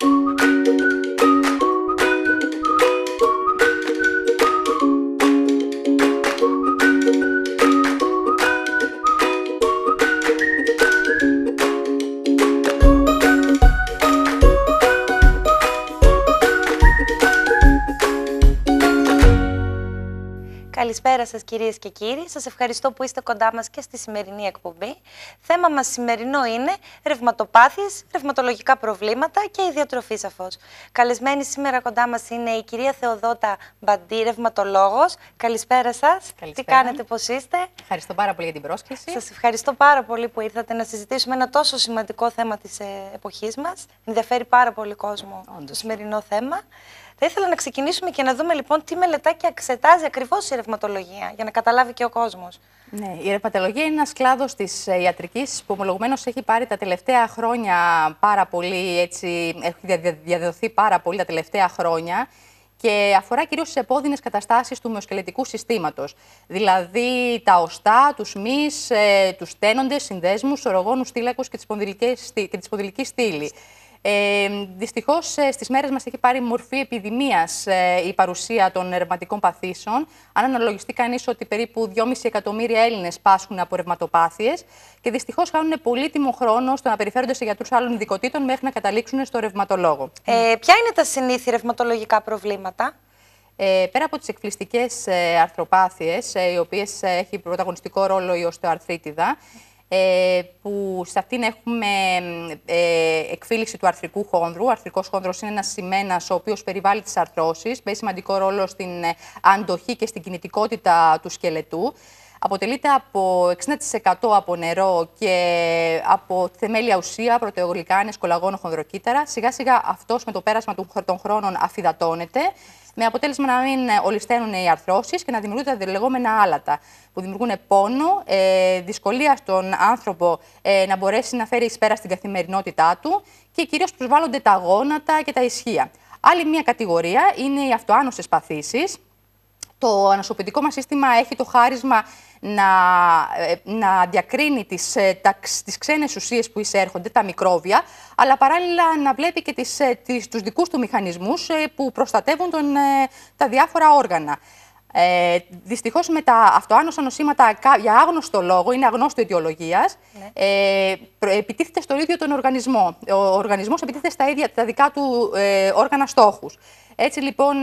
Thank you. Καλησπέρα σας κυρίες και κύριοι. Σας ευχαριστώ που είστε κοντά μας και στη σημερινή εκπομπή. Θέμα μας σημερινό είναι ρευματοπάθειες, ρευματολογικά προβλήματα και η διατροφή σαφώς. Καλεσμένη σήμερα κοντά μας είναι η κυρία Θεοδότα Μπαντή, ρευματολόγος. Καλησπέρα σας. Καλησπέρα. Τι κάνετε, πώς είστε. Ευχαριστώ πάρα πολύ για την πρόσκληση. Σας ευχαριστώ πάρα πολύ που ήρθατε να συζητήσουμε ένα τόσο σημαντικό θέμα της ε, εποχής μας. Ενδιαφέρει πάρα πολύ κόσμο το σημερινό θέμα. Θα ήθελα να ξεκινήσουμε και να δούμε λοιπόν τι μελετάκια εξετάζει ακριβώς η ρευματολογία, για να καταλάβει και ο κόσμος. Ναι, η ρευματολογία είναι ένας κλάδος της ε, ιατρικής που ομολογουμένως έχει πάρει τα τελευταία χρόνια πάρα πολύ, έτσι, έχει διαδοθεί πάρα πολύ τα τελευταία χρόνια και αφορά κυρίως τι επώδυνες καταστάσεις του μυοσκελετικού συστήματος. Δηλαδή τα οστά, τους μυς, ε, τους τένοντες, συνδέσμους, ορογόνους θύλακου και τη σπονδυλική στήλη. Ε, Δυστυχώς ε, στις μέρες μας έχει πάρει μορφή επιδημίας ε, η παρουσία των ρευματικών παθήσεων. Αν αναλογιστεί κανείς ότι περίπου 2,5 εκατομμύρια Έλληνες πάσχουν από ρευματοπάθειες και δυστυχώς χάνουν πολύτιμο χρόνο στο να περιφέρονται σε γιατρούς άλλων ειδικοτήτων μέχρι να καταλήξουν στο ρευματολόγο. Ε, ποια είναι τα συνήθι ρευματολογικά προβλήματα. Ε, πέρα από τις εκπληστικές ε, αρθροπάθειες, ε, οι οποίες έχει πρωταγωνιστικό ρόλο η οστεοαρθρίτιδα, ε, που σε αυτήν έχουμε ε, εκφύλιξη του αρθρικού χόνδρου. Ο αρθρικός χόνδρος είναι ένας σημαίνας ο οποίος περιβάλλει τις αρθρώσεις, παίζει σημαντικό ρόλο στην ε, αντοχή και στην κινητικότητα του σκελετού. Αποτελείται από 60% από νερό και από θεμέλια ουσία, πρωτεογλυκάνες, κολαγόνο, χονδροκύτταρα. Σιγά σιγά αυτός με το πέρασμα των χρόνων αφυδατώνεται με αποτέλεσμα να μην ε, ολισθαίνουν οι αρθρώσεις και να δημιουργούνται τα λεγόμενα άλατα, που δημιουργούν πόνο, ε, δυσκολία στον άνθρωπο ε, να μπορέσει να φέρει εις πέρα στην καθημερινότητά του και κυρίως προσβάλλονται τα γόνατα και τα ισχύα. Άλλη μια κατηγορία είναι οι αυτοάνωσες παθήσεις. Το ανασωπητικό μας σύστημα έχει το χάρισμα να, ε, να διακρίνει τις, ε, τις ξένες ουσίες που εισέρχονται, τα μικρόβια, αλλά παράλληλα να βλέπει και τις, ε, τις, τους δικούς του μηχανισμούς που προστατεύουν τον, τα διάφορα όργανα. Ε, δυστυχώς με τα αυτοάνωσα νοσήματα για άγνωστο λόγο, είναι αγνώστο ιδεολογίας, ναι. ε, επιτίθεται στο ίδιο τον οργανισμό. Ο οργανισμός επιτίθεται στα ίδια δικά του όργανα στόχους. Έτσι λοιπόν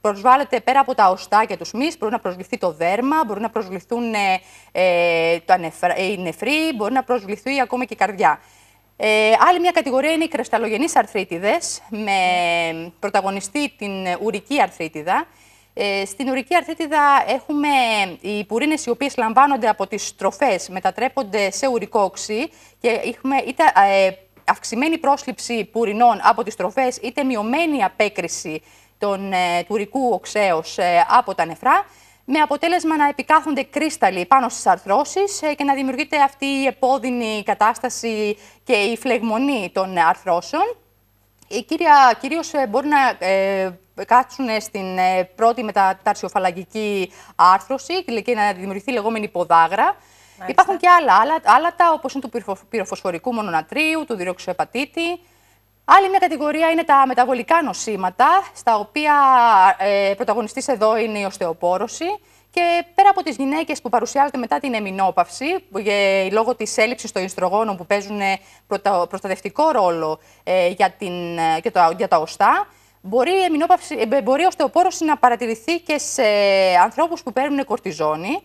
προσβάλλεται πέρα από τα οστά και τους μυς, μπορεί να προσβληθεί το δέρμα, μπορεί να προσβληθούν ε, ε οι νεφροί, μπορεί να προσβληθεί ακόμα και η καρδιά. Ε, άλλη μια κατηγορία είναι οι κρεσταλογενείς αρθρίτιδες, με πρωταγωνιστή την ουρική αρθρίτιδα. Ε, στην ουρική αρθρίτιδα έχουμε οι πουρίνες οι οποίες λαμβάνονται από τις τροφές, μετατρέπονται σε ουρικό οξύ και έχουμε είτε ε, αυξημένη πρόσληψη πουρινών από τις τροφές, είτε μειωμένη απέκριση τον, ε, τουρικού οξέως ε, από τα νεφρά, με αποτέλεσμα να επικάθονται κρίσταλοι πάνω στις αρθρώσεις ε, και να δημιουργείται αυτή η επώδυνη κατάσταση και η φλεγμονή των αρθρώσεων. Η κύρια, κυρίως μπορεί να ε, κάτσουν στην πρώτη μεταταρσιοφαλαγική άρθρωση και να δημιουργηθεί λεγόμενη ποδάγρα. Υπάρχουν και άλλα, άλατα όπως είναι του πυροφοσφορικού μονονατρίου, του διοξοεπατήτη, Άλλη μια κατηγορία είναι τα μεταβολικά νοσήματα, στα οποία ε, πρωταγωνιστής εδώ είναι η οστεοπόρωση. Και πέρα από τις γυναίκες που παρουσιάζονται μετά την εμινόπαυση, ε, λόγω της έλλειψης των ιστρογόνων που παίζουν ε, προστατευτικό ρόλο ε, για, την, το, για τα οστά, μπορεί η, μπορεί η οστεοπόρωση να παρατηρηθεί και σε ανθρώπους που παίρνουν κορτιζόνη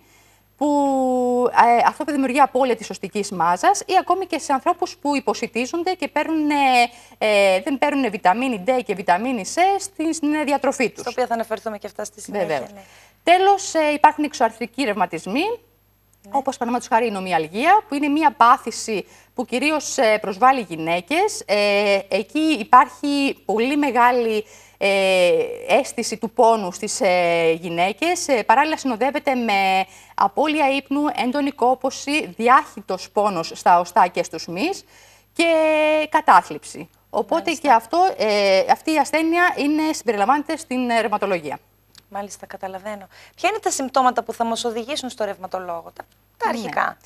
που ε, αυτό που δημιουργεί απώλεια της οστικής μάζας ή ακόμη και σε ανθρώπους που υποσυτίζονται και παίρνουν, ε, δεν παίρνουν βιταμίνη D και βιταμίνη C στην, στην διατροφή τους. Στο οποίο θα αναφερθούμε και αυτά στη συνέχεια. Ναι. Τέλος, ε, υπάρχουν εξωαρθρικοί ρευματισμοί, ναι. Όπως παραδείγματος χάρη η νομιαλγία, που είναι μια πάθηση που κυρίως ε, προσβάλλει γυναίκες. Ε, εκεί υπάρχει πολύ μεγάλη ε, αίσθηση του πόνου στις ε, γυναίκες. Ε, παράλληλα συνοδεύεται με απώλεια ύπνου, έντονη κόπωση, διάχυτος πόνος στα οστά και στους μυς και κατάθλιψη. Οπότε και αυτό, αυτή η ασθένεια είναι, συμπεριλαμβάνεται στην ρευματολογία. Μάλιστα, καταλαβαίνω. Ποια είναι τα συμπτώματα που θα μας οδηγήσουν στο ρευματολόγο, τα, ναι. αρχικά.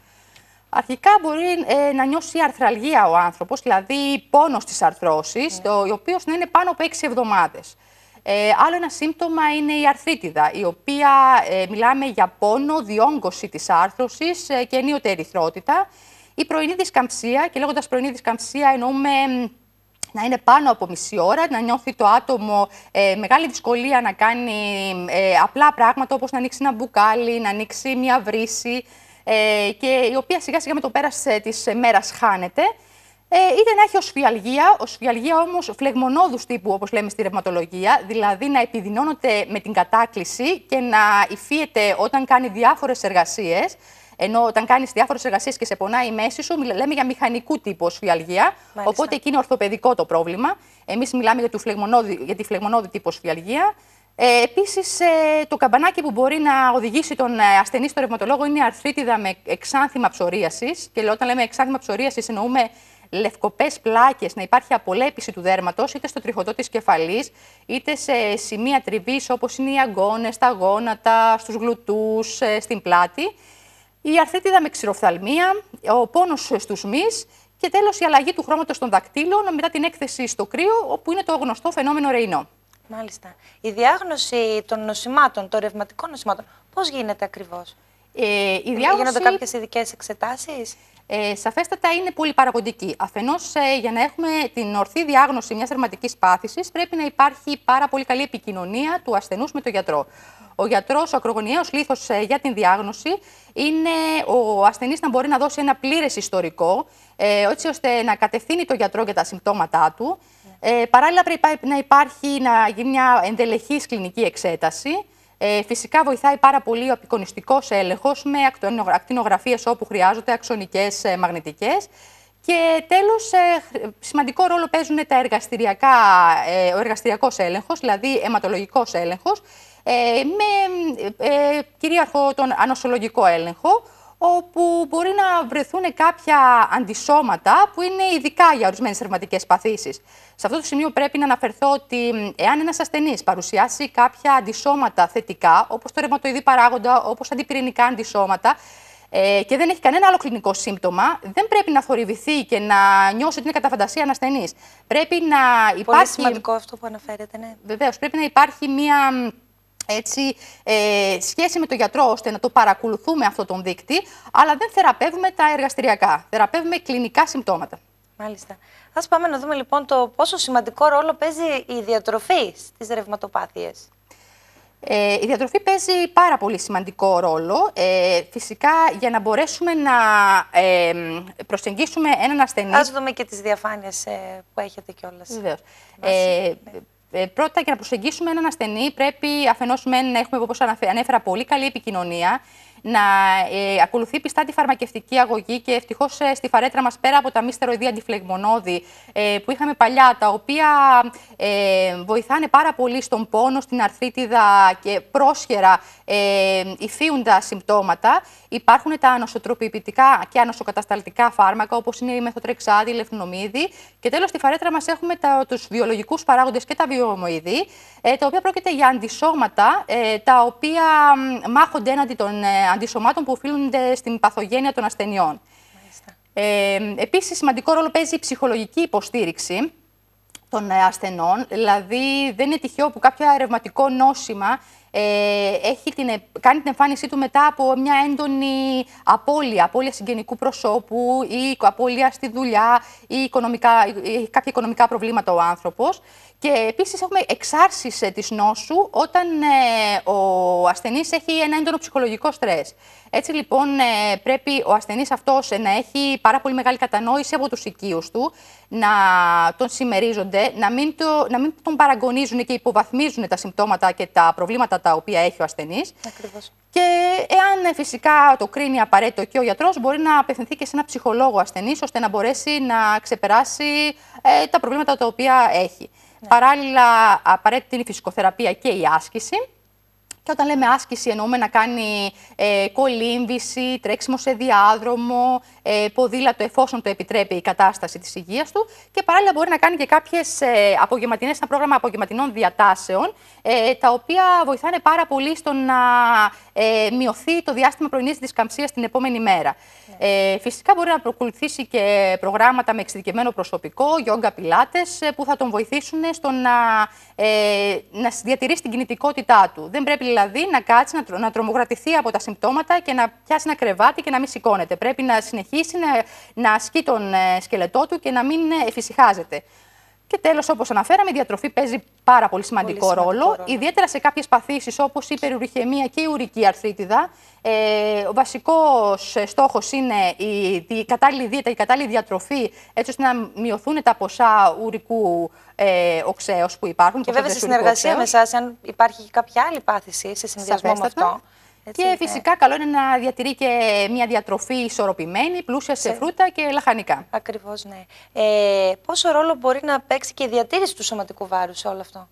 Αρχικά μπορεί ε, να νιώσει αρθραλγία ο άνθρωπος, δηλαδή πόνος στι αρθρώσει, ναι. ο οποίος να είναι πάνω από έξι εβδομάδες. Ε, άλλο ένα σύμπτωμα είναι η αρθρίτιδα, η οποία ε, μιλάμε για πόνο, διόγκωση της άρθρωσης ε, και ενίοτε ερυθρότητα. Η πρωινή δισκαμψία, και λέγοντας πρωινή δισκαμψία εννοούμε να είναι πάνω από μισή ώρα, να νιώθει το άτομο ε, μεγάλη δυσκολία να κάνει ε, απλά πράγματα όπως να ανοίξει ένα μπουκάλι, να ανοίξει μια βρύση ε, και η οποία σιγά σιγά με το πέρας της μέρας χάνεται. Ε, είτε να έχει οσφιαλγία, οσφιαλγία όμως φλεγμονόδους τύπου όπως λέμε στη ρευματολογία, δηλαδή να επιδεινώνονται με την κατάκληση και να υφίεται όταν κάνει διάφορες εργασίες, ενώ όταν κάνεις διάφορες εργασίες και σε πονάει η μέση σου, λέμε για μηχανικού τύπου οσφιαλγία. Οπότε εκεί είναι ορθοπαιδικό το πρόβλημα. Εμείς μιλάμε για, για τη φλεγμονώδη τύπου οσφιαλγία. Ε, Επίσης, ε, το καμπανάκι που μπορεί να οδηγήσει τον ε, ασθενή στο ρευματολόγο είναι η αρθρίτιδα με εξάνθημα ψωρίασης. Και όταν λέμε εξάνθημα ψωρίασης, εννοούμε λευκοπές πλάκες, να υπάρχει απολέπιση του δέρματος, είτε στο τριχωτό της κεφαλής, είτε σε σημεία τριβής όπως είναι οι αγκώνε, τα γόνατα, στους γλουτούς, ε, στην πλάτη η αρθρίτιδα με ξηροφθαλμία, ο πόνος στους μυς και τέλος η αλλαγή του χρώματος των δακτύλων μετά την έκθεση στο κρύο, όπου είναι το γνωστό φαινόμενο ρεϊνό. Μάλιστα. Η διάγνωση των νοσημάτων, των ρευματικών νοσημάτων, πώς γίνεται ακριβώς. Ε, διάγνωση... Γίνονται κάποιες ειδικές εξετάσεις ε, σαφέστατα είναι πολύ παραγωγική. Αφενός, ε, για να έχουμε την ορθή διάγνωση μιας θερματικής πάθησης, πρέπει να υπάρχει πάρα πολύ καλή επικοινωνία του ασθενούς με τον γιατρό. Ο γιατρός, ο ακρογωνιαίος λίθος ε, για την διάγνωση, είναι ο ασθενής να μπορεί να δώσει ένα πλήρες ιστορικό, ε, έτσι ώστε να κατευθύνει τον γιατρό για τα συμπτώματά του. Ε, παράλληλα, πρέπει να υπάρχει να γίνει μια εντελεχή κλινική εξέταση. Ε, φυσικά βοηθάει πάρα πολύ ο απεικονιστικός έλεγχος με ακτινογραφίες όπου χρειάζονται, αξονικές ε, μαγνητικές. Και τέλος, ε, σημαντικό ρόλο παίζουν τα εργαστηριακά, ο εργαστηριακός έλεγχος, δηλαδή αιματολογικός έλεγχος, με κυρίαρχο τον ανοσολογικό έλεγχο, όπου μπορεί να βρεθούν κάποια αντισώματα που είναι ειδικά για ορισμένες ρευματικές παθήσεις. Σε αυτό το σημείο πρέπει να αναφερθώ ότι εάν ένας ασθενής παρουσιάσει κάποια αντισώματα θετικά, όπως το ρευματοειδή παράγοντα, όπως αντιπυρηνικά αντισώματα, ε, και δεν έχει κανένα άλλο κλινικό σύμπτωμα, δεν πρέπει να θορυβηθεί και να νιώσει ότι είναι κατά φαντασία ασθενής. Πρέπει να υπάρχει. Πολύ σημαντικό αυτό που αναφέρετε, ναι. Βεβαίως, πρέπει να υπάρχει μία έτσι, ε, σχέση με τον γιατρό ώστε να το παρακολουθούμε αυτό τον δείκτη, αλλά δεν θεραπεύουμε τα εργαστηριακά. Θεραπεύουμε κλινικά συμπτώματα. Μάλιστα. Ας πάμε να δούμε λοιπόν το πόσο σημαντικό ρόλο παίζει η διατροφή στις ρευματοπάθειες. Ε, η διατροφή παίζει πάρα πολύ σημαντικό ρόλο. Ε, φυσικά για να μπορέσουμε να ε, προσεγγίσουμε έναν ασθενή... Ας δούμε και τις διαφάνειες ε, που έχετε κιόλας. Βεβαίως. Ε, ε, πρώτα για να προσεγγίσουμε έναν ασθενή πρέπει αφενός να έχουμε όπως ανέφερα πολύ καλή επικοινωνία να ε, ακολουθεί πιστά τη φαρμακευτική αγωγή και ευτυχώς ε, στη φαρέτρα μας πέρα από τα μυστεροειδή αντιφλεγμονώδη ε, που είχαμε παλιά, τα οποία ε, βοηθάνε πάρα πολύ στον πόνο, στην αρθρίτιδα και πρόσχερα ε, τα συμπτώματα. Υπάρχουν τα ανοσοτροπιπητικά και ανοσοκατασταλτικά φάρμακα, όπως είναι η μεθοτρεξάδη, η λεφνομίδη. Και τέλος, στη φαρέτρα μας έχουμε τους βιολογικούς παράγοντες και τα βιομοειδή, ε, τα οποία πρόκειται για αντισώματα, ε, τα οποία μάχονται έναντι των ε, αντισωμάτων που οφείλονται στην παθογένεια των ασθενειών. Ε, επίσης, σημαντικό ρόλο παίζει η ψυχολογική υποστήριξη των ε, ασθενών. Δηλαδή, δεν είναι τυχαίο που κάποια ρευματικό νόσημα ε, έχει την, κάνει την εμφάνισή του μετά από μια έντονη απώλεια, απώλεια συγγενικού προσώπου ή απώλεια στη δουλειά ή οικονομικά, ή κάποια οικονομικά προβλήματα ο άνθρωπος. Και επίσης έχουμε εξάρσεις ε, της νόσου όταν ε, ο ασθενής έχει ένα έντονο ψυχολογικό στρες. Έτσι λοιπόν ε, πρέπει ο ασθενής αυτός να έχει πάρα πολύ μεγάλη κατανόηση από τους οικείους του, να τον συμμερίζονται, να μην, το, να μην τον παραγωνίζουν και υποβαθμίζουν τα συμπτώματα και τα προβλήματα τα οποία έχει ο ασθενής. Και εάν ε, φυσικά το κρίνει απαραίτητο και ο γιατρός, μπορεί να απευθυνθεί και σε ένα ψυχολόγο ασθενής, ώστε να μπορέσει να ξεπεράσει ε, τα προβλήματα τα οποία έχει. Ναι. Παράλληλα, απαραίτητη είναι η φυσικοθεραπεία και η άσκηση. Και όταν λέμε άσκηση, εννοούμε να κάνει ε, κολύμβηση, τρέξιμο σε διάδρομο, ε, ποδήλατο εφόσον το επιτρέπει η κατάσταση της υγείας του. Και παράλληλα μπορεί να κάνει και κάποιες ε, απογευματινές, ένα πρόγραμμα απογευματινών διατάσεων, ε, τα οποία βοηθάνε πάρα πολύ στο να ε, μειωθεί το διάστημα πρωινής δισκαμψίας την επόμενη μέρα. Ε, φυσικά μπορεί να προκολουθήσει και προγράμματα με εξειδικευμένο προσωπικό, γιόγκα πιλάτες, ε, που θα τον βοηθήσουν στο να, ε, να διατηρήσει την κινητικότητά του. Δεν πρέπει δηλαδή να κάτσει, να, να τρομοκρατηθεί από τα συμπτώματα και να πιάσει ένα κρεβάτι και να μην σηκώνεται. Πρέπει να συνεχίσει να, να ασκεί τον ε, σκελετό του και να μην ε, εφησυχάζεται. Και τέλος, όπως αναφέραμε, η διατροφή παίζει πάρα πολύ σημαντικό, ρόλο, ρόλο, ναι. ιδιαίτερα σε κάποιες παθήσεις όπως η υπερουρυχαιμία και η ουρική αρθρίτιδα. Ε, ο βασικός ε, στόχος είναι η, η κατάλληλη δίαιτα, η κατάλληλη διατροφή, έτσι ώστε να μειωθούν τα ποσά ουρικού ε, οξέως που υπάρχουν. Και βέβαια, σε συνεργασία οξέως. με εσάς, αν υπάρχει κάποια άλλη πάθηση σε συνδυασμό με αυτό και ναι. φυσικά καλό είναι να διατηρεί και μια διατροφή ισορροπημένη, πλούσια σε, φρούτα και λαχανικά. Ακριβώς, ναι. Ε, πόσο ρόλο μπορεί να παίξει και η διατήρηση του σωματικού βάρους σε όλο αυτό.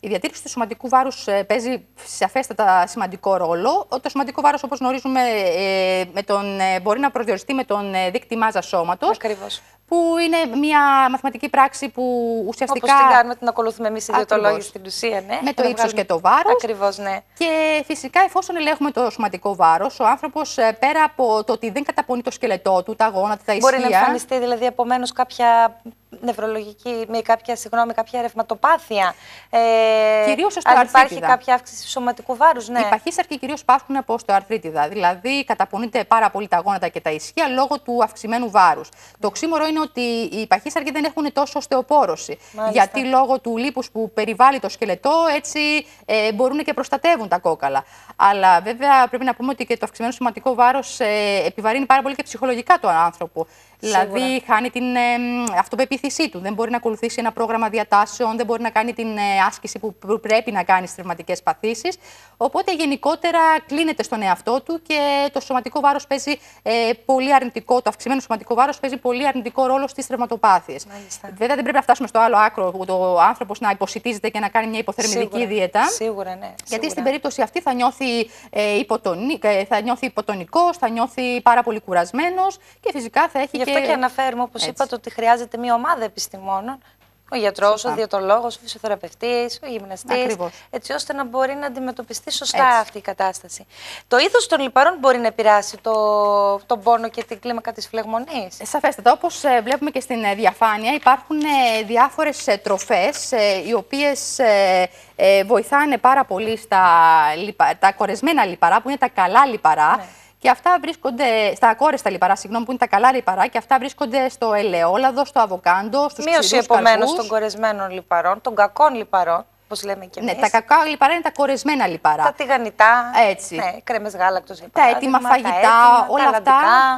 Η διατήρηση του σωματικού βάρους ε, παίζει σαφέστατα σημαντικό ρόλο. Το σωματικό βάρος, όπως γνωρίζουμε, ε, με τον, ε, μπορεί να προσδιοριστεί με τον δείκτη μάζας σώματος. Ακριβώς που είναι μια μαθηματική πράξη που ουσιαστικά. Όπως την κάνουμε, την ακολουθούμε εμείς οι ιδιωτολόγοι στην ουσία, ναι. Με το ύψος και το βάρος. Ακριβώς, ναι. Και φυσικά, εφόσον ελέγχουμε το σωματικό βάρος, ο άνθρωπος ε, πέρα από το ότι δεν καταπονεί το σκελετό του, τα γόνατα, τα ισχύα. Μπορεί να εμφανιστεί δηλαδή επομένως κάποια νευρολογική, με κάποια, συγγνώμη, κάποια ρευματοπάθεια. Ε, στο αρθρίτιδα. υπάρχει κάποια αύξηση σωματικού βάρους, ναι. Οι παχύσαρκοι κυρίως πάσχουν από στο αρθρίτιδα. Δηλαδή, καταπονείται πάρα πολύ τα γόνατα και τα ισχύα λόγω του αυξημένου βάρους. Το ξύμορο είναι ότι οι παχύσαρκοι δεν έχουν τόσο οστεοπόρωση. Γιατί λόγω του λίπους που περιβάλλει το σκελετό, έτσι ε, μπορούν και προστατεύουν τα κόκαλα. Αλλά βέβαια πρέπει να πούμε ότι και το αυξημένο σωματικό βάρος ε, επιβαρύνει πάρα πολύ και ψυχολογικά τον άνθρωπο. Δηλαδή, χάνει την ε, αυτοπεποίθησή του. Δεν μπορεί να ακολουθήσει ένα πρόγραμμα διατάσεων, δεν μπορεί να κάνει την ε, άσκηση που πρέπει να κάνει στις θερματικές παθήσεις. Οπότε, γενικότερα κλείνεται στον εαυτό του και το σωματικό βάρος παίζει ε, πολύ αρνητικό, το αυξημένο σωματικό βάρος παίζει πολύ αρνητικό ρόλο στις θερματοπάθειες. Βέβαια, δεν πρέπει να φτάσουμε στο άλλο άκρο που το άνθρωπος να υποσυτίζεται και να κάνει μια υποθερμιδική δίαιτα. Σίγουρα, ναι. Γιατί στην περίπτωση αυτή θα νιώθει, ε, ε θα νιώθει υποτονικός, θα νιώθει πάρα πολύ κουρασμένος και φυσικά θα έχει και αυτό και αναφέρουμε, όπως είπατε, ότι χρειάζεται μια ομάδα επιστημόνων ο γιατρός, ο διατολόγο, ο φυσιοθεραπευτής, ο γυμναστής. Έτσι ώστε να μπορεί να αντιμετωπιστεί σωστά αυτή η κατάσταση. Το είδος των λιπαρών μπορεί να επηρεάσει τον το πόνο και την κλίμακα της φλεγμονής. Ε, σαφέστατα. Όπως ε, βλέπουμε και στην ε, διαφάνεια, υπάρχουν διάφορε τροφέ οι οποίες βοηθάνε πάρα πολύ στα τα κορεσμένα λιπαρά, που είναι τα καλά λιπαρά. Ναι. Και αυτά βρίσκονται στα ακόρεστα λιπαρά, συγγνώμη, που είναι τα καλά λιπαρά, και αυτά βρίσκονται στο ελαιόλαδο, στο αβοκάντο, στους Μείωση επομένω των κορεσμένων λιπαρών, των κακών λιπαρών. Όπως λέμε και εμεί. Ναι, τα κακά λιπαρά είναι τα κορεσμένα λιπαρά. Τα τηγανιτά. Έτσι. Ναι, κρέμες γάλακτος λιπαρά. Τα έτοιμα φαγητά, τα έτοιμα, όλα, αυτά,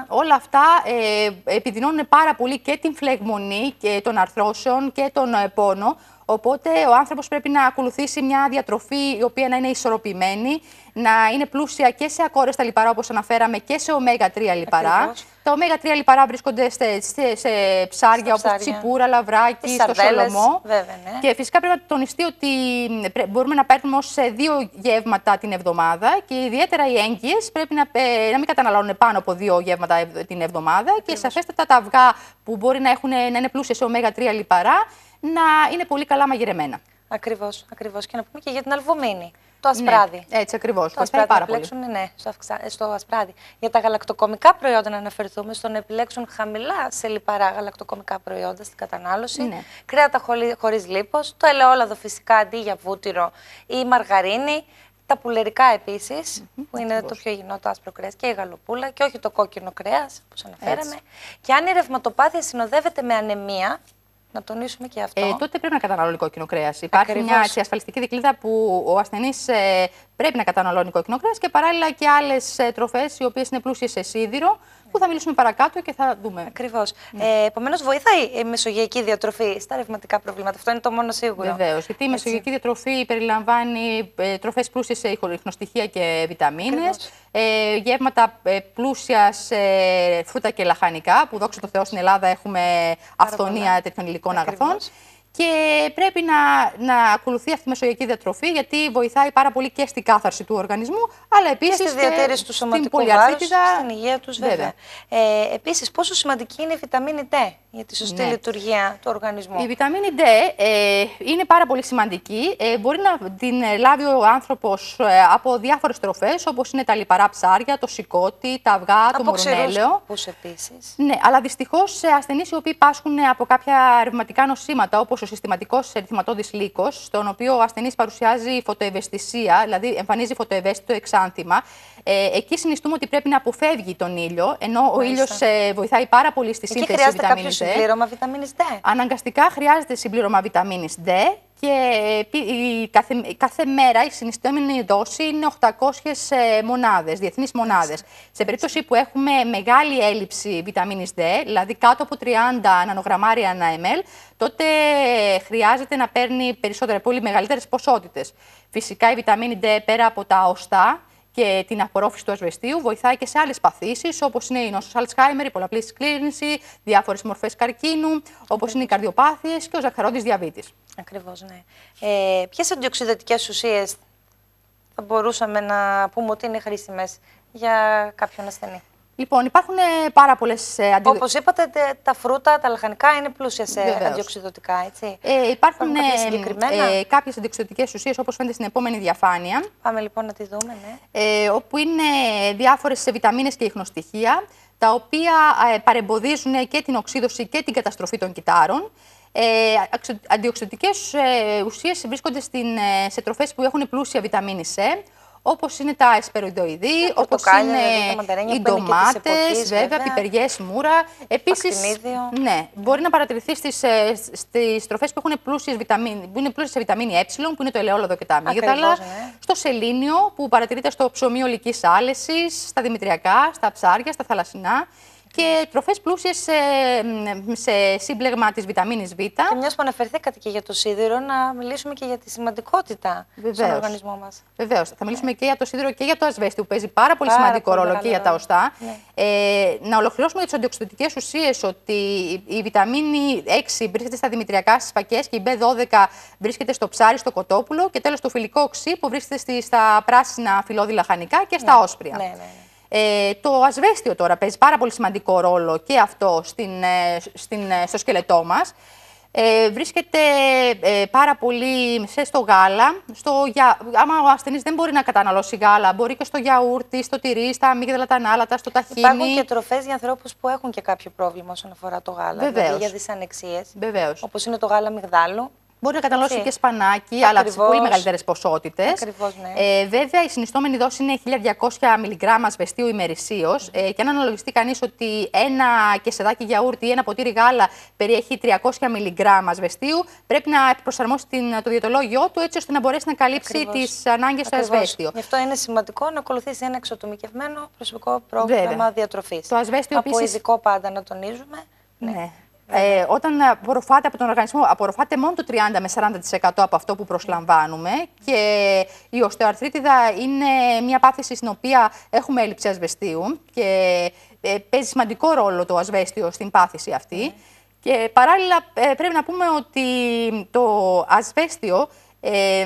όλα αυτά ε, επιδεινώνουν πάρα πολύ και την φλεγμονή και των αρθρώσεων και τον ε, πόνο. Οπότε ο άνθρωπος πρέπει να ακολουθήσει μια διατροφή η οποία να είναι ισορροπημένη, να είναι πλούσια και σε ακόρεστα λιπαρά όπως αναφέραμε και σε ωμέγα 3 λιπαρά. Ακριβώς. Τα ωμέγα 3 λιπαρά βρίσκονται σε, ψάρια όπω τσιπούρα, λαβράκι, στο σολομό. Ναι. Και φυσικά πρέπει να τονιστεί ότι μπορούμε να παίρνουμε ως ε, δύο γεύματα την εβδομάδα και ιδιαίτερα οι έγκυες πρέπει να, ε, να μην καταναλώνουν πάνω από δύο γεύματα την εβδομάδα. Ακριβώς. Και σαφέστατα τα αυγά που μπορεί να, έχουν, να είναι πλούσια σε ωμέγα 3 λιπαρά να είναι πολύ καλά μαγειρεμένα. Ακριβώς, ακριβώς. Και να πούμε και για την αλβομίνη, Το ναι, ασπράδι. έτσι ακριβώς. Το ασπράδι να επιλέξουν, ναι, στο, αυξα... στο ασπράδι. Για τα γαλακτοκομικά προϊόντα, να αναφερθούμε, στο να επιλέξουν χαμηλά σε λιπαρά γαλακτοκομικά προϊόντα στην κατανάλωση. Ναι. Κρέατα χωρίς λίπος, το ελαιόλαδο φυσικά αντί για βούτυρο ή μαργαρίνη. Τα πουλερικά επίσης, που είναι το πιο υγιεινό, το άσπρο κρέας και η γαλοπούλα, και όχι το κόκκινο κρέας, όπως αναφέραμε. Και αν η ρευματοπάθεια συνοδεύεται με ανεμία, να τονίσουμε και αυτό. Ε, τότε πρέπει να καταναλώνει κόκκινο κρέας. Υπάρχει μια ασφαλιστική δικλίδα που ο ασθενής ε, πρέπει να καταναλώνει κόκκινο κρέας και παράλληλα και άλλες ε, τροφές οι οποίες είναι πλούσιες σε σίδηρο που θα μιλήσουμε παρακάτω και θα δούμε. Ακριβώς. Ναι. Ε, Επομένως, βοηθάει η μεσογειακή διατροφή στα ρευματικά προβλήματα. Αυτό είναι το μόνο σίγουρο. Βεβαίως. Γιατί η μεσογειακή διατροφή περιλαμβάνει ε, τροφές πλούσιες σε ηχορυχνοστοιχεία και βιταμίνες, ε, γεύματα ε, πλούσιας σε φρούτα και λαχανικά, που δόξα τω Θεώ στην Ελλάδα έχουμε αυθονία τέτοιων υλικών αγαθών. Και πρέπει να, να ακολουθεί αυτή η μεσογειακή διατροφή, γιατί βοηθάει πάρα πολύ και στην κάθαρση του οργανισμού, αλλά επίση στη διατήρηση του σωματικού βάρους, στην υγεία τους, βέβαια. βέβαια. Ε, επίσης, πόσο σημαντική είναι η βιταμίνη D για τη σωστή ναι. λειτουργία του οργανισμού. Η βιταμίνη D ε, είναι πάρα πολύ σημαντική. Ε, μπορεί να την λάβει ο άνθρωπος ε, από διάφορες τροφές, όπως είναι τα λιπαρά ψάρια, το σικότι, τα αυγά, από το μορμέλαιο. επίσης. Ναι, αλλά δυστυχώς ε, ασθενείς οι οποίοι πάσχουν από κάποια ρευματικά νοσήματα, όπως ο συστηματικός ερυθματόδη λύκος, στον οποίο ο ασθενής παρουσιάζει φωτοευαισθησία, δηλαδή εμφανίζει φωτοευαίσθητο εξάνθημα, ε, εκεί συνιστούμε ότι πρέπει να αποφεύγει τον ήλιο, ενώ ο ήλιος ε, βοηθάει πάρα πολύ στη σύνθεση βιταμίνη D. Χρειάζεται κάποιο συμπλήρωμα βιταμίνης D. Αναγκαστικά χρειάζεται συμπλήρωμα βιταμίνης D και ε, κάθε, κάθε μέρα η συνιστόμενη δόση είναι 800 ε, μονάδες, διεθνείς μονάδες. Σε περίπτωση που έχουμε μεγάλη έλλειψη βιταμίνης D, δηλαδή κάτω από 30 νανογραμμάρια ένα ml, τότε ε, χρειάζεται να παίρνει περισσότερα, πολύ μεγαλύτερες ποσότητες. Φυσικά η βιταμίνη D πέρα από τα οστά, και την απορρόφηση του ασβεστίου, βοηθάει και σε άλλες παθήσεις, όπως είναι η νόσο Αλτσχάιμερ, η πολλαπλής σκλήρινση, διάφορες μορφές καρκίνου, όπως είναι οι καρδιοπάθειες και ο ζαχαρόδη διαβήτης. Ακριβώς, ναι. Ε, Ποιες αντιοξυδωτικέ ουσίες θα μπορούσαμε να πούμε ότι είναι χρήσιμες για κάποιον ασθενή. Λοιπόν, υπάρχουν ε, πάρα πολλές ε, Όπως Όπως είπατε, τα φρούτα, τα λαχανικά είναι πλούσια σε Βεβαίως. αντιοξιδωτικά, έτσι. Ε, υπάρχουν ε, ε κάποιες αντιοξιδωτικές ουσίες, όπως φαίνεται στην επόμενη διαφάνεια. Πάμε λοιπόν να τη δούμε, ναι. Ε, όπου είναι διάφορες βιταμίνες και ιχνοστοιχεία, τα οποία παρεμποδίζουν και την οξύδωση και την καταστροφή των κυτάρων. Ε, ουσίε ουσίες βρίσκονται στην, σε τροφές που έχουν πλούσια βιταμίνη C, Όπως είναι τα αεσπεροειδοειδή, όπω είναι οι ντομάτε, βέβαια, βέβαια, πιπεριές, μούρα. επίσης ναι, μπορεί να παρατηρηθεί στις ε, στις τροφές που, έχουν πλούσιες που είναι πλούσιες σε βιταμίνη ε, που είναι το ελαιόλαδο και τα αμύγδαλα, ναι. στο σελήνιο που παρατηρείται στο ψωμί ολικής άλεσης, στα δημητριακά, στα ψάρια, στα θαλασσινά και τροφές πλούσιες σε, σε σύμπλεγμα της βιταμίνης Β. Και μιας που αναφερθήκατε και για το σίδηρο, να μιλήσουμε και για τη σημαντικότητα Βεβαίως. στον οργανισμό μας. Βεβαίως. Θα ναι. μιλήσουμε και για το σίδηρο και για το ασβέστη, που παίζει πάρα πολύ πάρα σημαντικό ρόλο και για τα οστά. Ναι. Ε, να ολοκληρώσουμε για τις αντιοξυδοτικές ουσίες ότι η βιταμίνη 6 βρίσκεται στα δημητριακά στι φακές και η B12 βρίσκεται στο ψάρι, στο κοτόπουλο. Και τέλος το φιλικό οξύ που βρίσκεται στα πράσινα φιλόδη λαχανικά και στα ναι. όσπρια. ναι. ναι ε, το ασβέστιο τώρα παίζει πάρα πολύ σημαντικό ρόλο και αυτό ε, ε, στο σκελετό μας. βρίσκεται πάρα πολύ σε στο γάλα. Στο, για, άμα ο ασθενής δεν μπορεί να καταναλώσει γάλα, μπορεί και στο γιαούρτι, στο τυρί, στα αμύγδαλα, τα ανάλατα, στο ταχύνι. Υπάρχουν και τροφές για ανθρώπους που έχουν και κάποιο πρόβλημα όσον αφορά το γάλα. Δηλαδή Βεβαίως. Δηλαδή για δυσανεξίες. Όπως είναι το γάλα αμυγδάλου. Μπορεί να καταναλώσει και σπανάκι, αλλά σε πολύ μεγαλύτερες ποσότητες. Ναι. Ε, βέβαια, η συνιστόμενη δόση είναι 1200 μιλιγκράμμα βεστίου ημερησίως. Mm. Ε, και αν αναλογιστεί κανείς ότι ένα κεσεδάκι γιαούρτι ή ένα ποτήρι γάλα περιέχει 300 μιλιγκράμμα βεστίου, πρέπει να προσαρμόσει την, το διαιτολόγιο του έτσι ώστε να μπορέσει να καλύψει τις ανάγκες του ασβέστιο. Γι' αυτό είναι σημαντικό να ακολουθήσει ένα εξοτομικευμένο προσωπικό πρόγραμμα διατροφής. Το ασβέστιο Από ειδικό πάντα να τονίζουμε. ναι. ναι. Ε, όταν απορροφάται από τον οργανισμό, απορροφάται μόνο το 30 με 40% από αυτό που προσλαμβάνουμε. Και η οστεοαρθρίτιδα είναι μια πάθηση στην οποία έχουμε έλλειψη ασβεστίου και ε, παίζει σημαντικό ρόλο το ασβέστιο στην πάθηση αυτή. Ναι. Και παράλληλα ε, πρέπει να πούμε ότι το ασβέστιο ε,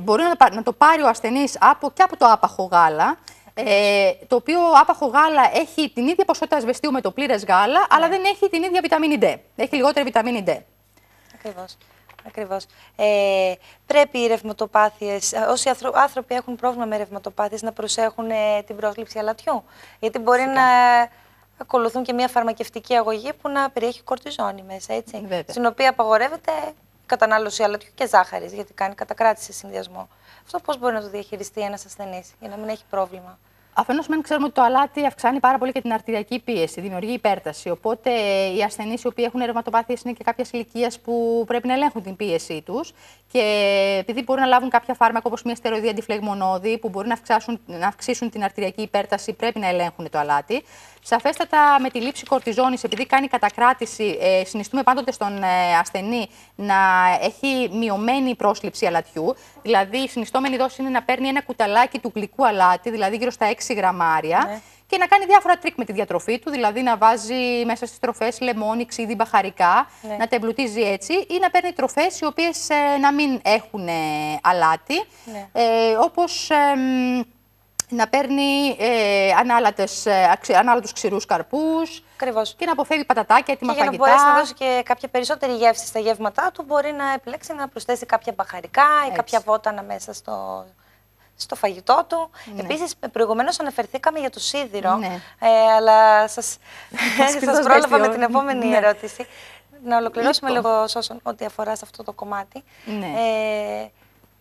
μπορεί να, το πάρει ο ασθενής από, και από το άπαχο γάλα ε, το οποίο άπαχο γάλα έχει την ίδια ποσότητα ασβεστίου με το πλήρες γάλα, αλλά ναι. δεν έχει την ίδια βιταμίνη D. Έχει λιγότερη βιταμίνη D. Ακριβώς. Ακριβώς. Ε, πρέπει οι ρευματοπάθειες, ε, όσοι άνθρωποι έχουν πρόβλημα με ρευματοπάθειες, να προσέχουν ε, την πρόσληψη αλατιού. Γιατί μπορεί να ακολουθούν και μια φαρμακευτική αγωγή που να περιέχει κορτιζόνη μέσα, έτσι. Στην οποία απαγορεύεται κατανάλωση αλατιού και ζάχαρης, γιατί κάνει κατακράτηση συνδυασμό. Αυτό πώς μπορεί να το διαχειριστεί ένας ασθενής για να μην έχει πρόβλημα. Αφενός, μεν ξέρουμε ότι το αλάτι αυξάνει πάρα πολύ και την αρτηριακή πίεση, δημιουργεί υπέρταση. Οπότε οι ασθενείς οι οποίοι έχουν ρευματοπάθειες είναι και κάποια ηλικία που πρέπει να ελέγχουν την πίεσή τους. Και επειδή μπορούν να λάβουν κάποια φάρμακα όπως μια στεροειδή αντιφλεγμονώδη που μπορεί να, αυξάσουν, να αυξήσουν την αρτηριακή υπέρταση, πρέπει να ελέγχουν το αλάτι. Σαφέστατα με τη λήψη κορτιζόνης επειδή κάνει κατακράτηση, ε, συνιστούμε πάντοτε στον ε, ασθενή να έχει μειωμένη πρόσληψη αλατιού. Δηλαδή, η συνιστόμενη δόση είναι να παίρνει ένα κουταλάκι του γλυκού αλάτι, δηλαδή γύρω στα 6 γραμμάρια. Ναι. Και να κάνει διάφορα τρίκ με τη διατροφή του, δηλαδή να βάζει μέσα στις τροφές λεμόνι, ξύδι, μπαχαρικά, ναι. να τα εμπλουτίζει έτσι ή να παίρνει τροφές οι οποίες ε, να μην έχουν αλάτι. Ναι. Ε, Όπως να παίρνει ε, ανάλατες, ε, ανάλατους ξηρούς καρπούς και να αποφεύγει πατατάκια, έτοιμα φαγητά. Και για να μπορέσει να δώσει και κάποια περισσότερη γεύση στα γεύματά του, μπορεί να επιλέξει να προσθέσει κάποια μπαχαρικά ή κάποια βότανα μέσα στο, στο φαγητό του. Ναι. Επίσης, ε, προηγουμένως αναφερθήκαμε για το σίδηρο, ναι. ε, αλλά σας σας πρόλαβα με την επόμενη ναι. ερώτηση. Να ολοκληρώσουμε λίγο λοιπόν. ό,τι αφορά σε αυτό το κομμάτι. Ναι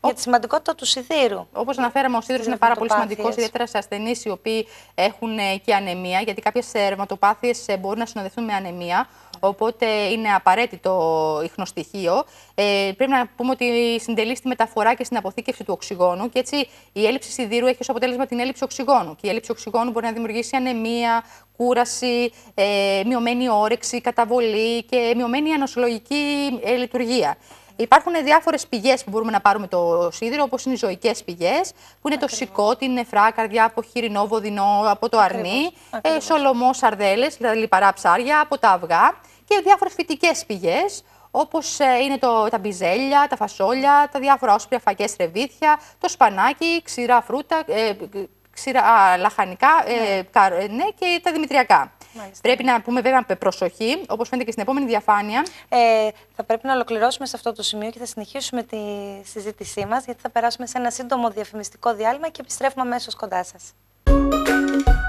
για τη σημαντικότητα του σιδήρου. Όπως αναφέραμε, ο σίδηρο είναι πάρα πολύ σημαντικός, ιδιαίτερα σε ασθενείς οι οποίοι έχουν ε, και ανεμία, γιατί κάποιες ρευματοπάθειες ε, μπορούν να συνοδευτούν με ανεμία. Οπότε είναι απαραίτητο ιχνοστοιχείο. Ε, πρέπει να πούμε ότι συντελεί στη μεταφορά και στην αποθήκευση του οξυγόνου. Και έτσι η έλλειψη σιδήρου έχει ως αποτέλεσμα την έλλειψη οξυγόνου. Και η έλλειψη οξυγόνου μπορεί να δημιουργήσει ανεμία, κούραση, ε, μειωμένη όρεξη, καταβολή και μειωμένη ανοσολογική ε, λειτουργία. Υπάρχουν διάφορες πηγές που μπορούμε να πάρουμε το σίδηρο, όπως είναι οι ζωικές πηγές, που είναι το σικό, την νεφρά, καρδιά, από χοιρινό, βοδινό, από το αρνί, ε, σολομό, σαρδέλες, τα λιπαρά ψάρια, από τα αυγά και διάφορες φυτικές πηγές, όπως ε, είναι το, τα μπιζέλια, τα φασόλια, τα διάφορα όσπρια φακές ρεβίθια, το σπανάκι, ξηρά φρούτα, ε, ξηρά λαχανικά ε, ναι. Ε, ναι. και τα δημητριακά. Πρέπει να πούμε βέβαια με προσοχή, όπως φαίνεται και στην επόμενη διαφάνεια. Ε, θα πρέπει να ολοκληρώσουμε σε αυτό το σημείο και θα συνεχίσουμε τη συζήτησή μας, γιατί θα περάσουμε σε ένα σύντομο διαφημιστικό διάλειμμα και επιστρέφουμε αμέσως κοντά σας.